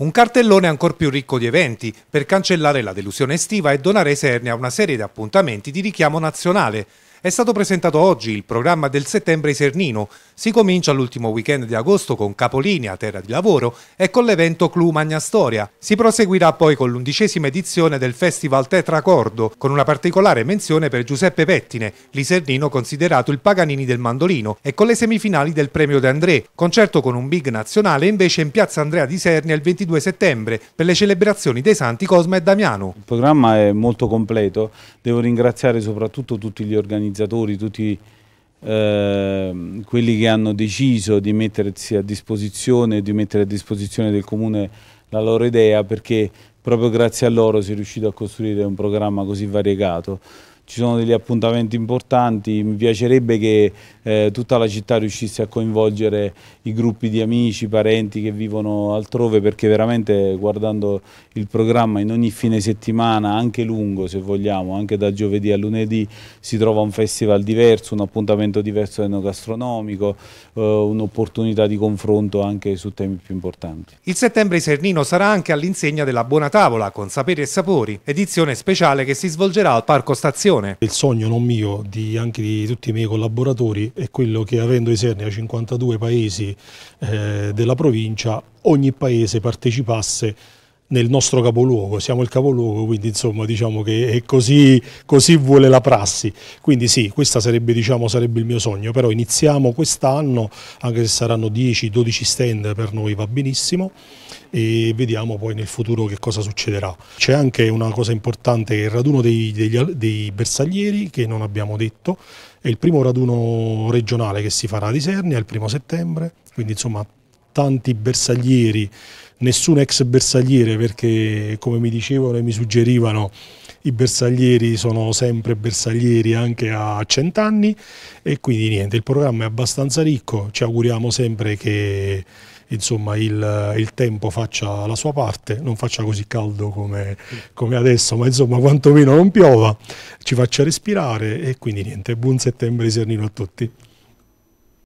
Un cartellone ancor più ricco di eventi per cancellare la delusione estiva e donare Sernia a una serie di appuntamenti di richiamo nazionale. È stato presentato oggi il programma del settembre Isernino. Si comincia l'ultimo weekend di agosto con Capolinea, Terra di Lavoro, e con l'evento Clou Magna Storia. Si proseguirà poi con l'undicesima edizione del Festival Tetracordo, con una particolare menzione per Giuseppe Pettine, l'Isernino considerato il Paganini del mandolino, e con le semifinali del Premio De André, concerto con un big nazionale invece in piazza Andrea di Sernia il 22 settembre per le celebrazioni dei santi Cosma e Damiano. Il programma è molto completo, devo ringraziare soprattutto tutti gli organizzatori organizzatori, tutti eh, quelli che hanno deciso di mettersi a disposizione, di mettere a disposizione del Comune la loro idea perché proprio grazie a loro si è riuscito a costruire un programma così variegato. Ci sono degli appuntamenti importanti, mi piacerebbe che eh, tutta la città riuscisse a coinvolgere i gruppi di amici, parenti che vivono altrove perché veramente guardando il programma in ogni fine settimana, anche lungo se vogliamo, anche da giovedì a lunedì si trova un festival diverso, un appuntamento diverso enogastronomico, eh, un'opportunità di confronto anche su temi più importanti. Il settembre Sernino sarà anche all'insegna della Buona Tavola con Saperi e Sapori, edizione speciale che si svolgerà al Parco Stazione. Il sogno non mio, di, anche di tutti i miei collaboratori, è quello che avendo eserne 52 paesi eh, della provincia, ogni paese partecipasse nel nostro capoluogo, siamo il capoluogo, quindi insomma diciamo che così, così, vuole la prassi. Quindi sì, questo sarebbe, diciamo, sarebbe il mio sogno, però iniziamo quest'anno, anche se saranno 10-12 stand per noi va benissimo, e vediamo poi nel futuro che cosa succederà. C'è anche una cosa importante che è il raduno dei, degli, dei bersaglieri che non abbiamo detto, è il primo raduno regionale che si farà a Disernia il primo settembre, quindi insomma tanti bersaglieri, nessun ex bersagliere perché come mi dicevano e mi suggerivano i bersaglieri sono sempre bersaglieri anche a cent'anni e quindi niente, il programma è abbastanza ricco, ci auguriamo sempre che insomma, il, il, tempo faccia la sua parte, non faccia così caldo come, come adesso, ma insomma quantomeno non piova, ci faccia respirare e quindi niente, buon settembre di Sernino a tutti.